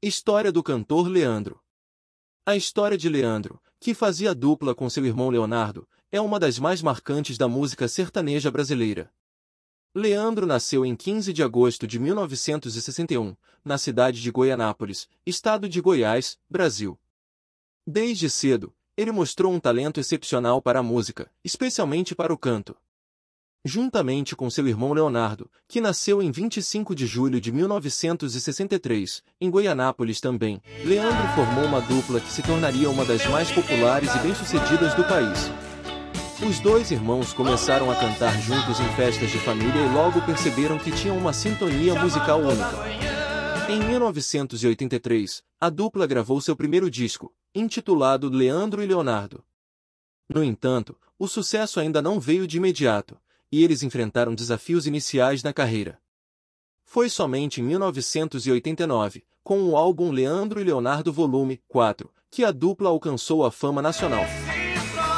História do cantor Leandro A história de Leandro, que fazia dupla com seu irmão Leonardo, é uma das mais marcantes da música sertaneja brasileira. Leandro nasceu em 15 de agosto de 1961, na cidade de Goianápolis, estado de Goiás, Brasil. Desde cedo, ele mostrou um talento excepcional para a música, especialmente para o canto juntamente com seu irmão Leonardo, que nasceu em 25 de julho de 1963, em Goianápolis também. Leandro formou uma dupla que se tornaria uma das mais populares e bem-sucedidas do país. Os dois irmãos começaram a cantar juntos em festas de família e logo perceberam que tinham uma sintonia musical única. Em 1983, a dupla gravou seu primeiro disco, intitulado Leandro e Leonardo. No entanto, o sucesso ainda não veio de imediato, e eles enfrentaram desafios iniciais na carreira. Foi somente em 1989, com o álbum Leandro e Leonardo Volume 4, que a dupla alcançou a fama nacional.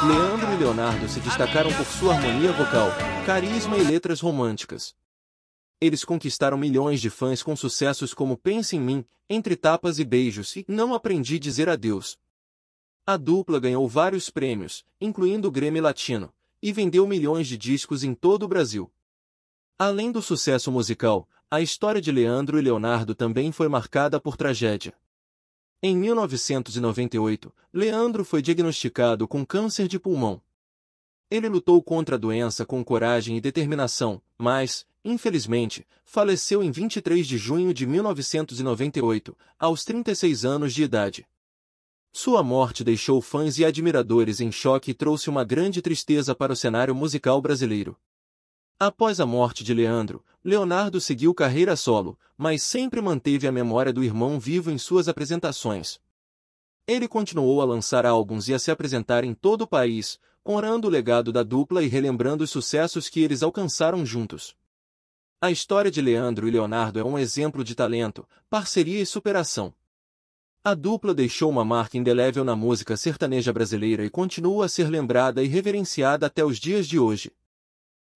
Leandro e Leonardo se destacaram por sua harmonia vocal, carisma e letras românticas. Eles conquistaram milhões de fãs com sucessos como Pense em Mim, Entre Tapas e Beijos e Não Aprendi Dizer Adeus. A dupla ganhou vários prêmios, incluindo o Grêmio Latino, e vendeu milhões de discos em todo o Brasil. Além do sucesso musical, a história de Leandro e Leonardo também foi marcada por tragédia. Em 1998, Leandro foi diagnosticado com câncer de pulmão. Ele lutou contra a doença com coragem e determinação, mas, infelizmente, faleceu em 23 de junho de 1998, aos 36 anos de idade. Sua morte deixou fãs e admiradores em choque e trouxe uma grande tristeza para o cenário musical brasileiro. Após a morte de Leandro, Leonardo seguiu carreira solo, mas sempre manteve a memória do irmão vivo em suas apresentações. Ele continuou a lançar álbuns e a se apresentar em todo o país, honrando o legado da dupla e relembrando os sucessos que eles alcançaram juntos. A história de Leandro e Leonardo é um exemplo de talento, parceria e superação. A dupla deixou uma marca indelével na música sertaneja brasileira e continua a ser lembrada e reverenciada até os dias de hoje.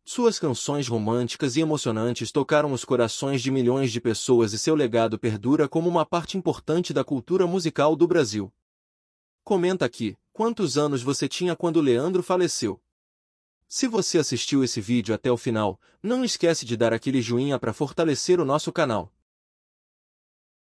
Suas canções românticas e emocionantes tocaram os corações de milhões de pessoas e seu legado perdura como uma parte importante da cultura musical do Brasil. Comenta aqui, quantos anos você tinha quando Leandro faleceu? Se você assistiu esse vídeo até o final, não esquece de dar aquele joinha para fortalecer o nosso canal.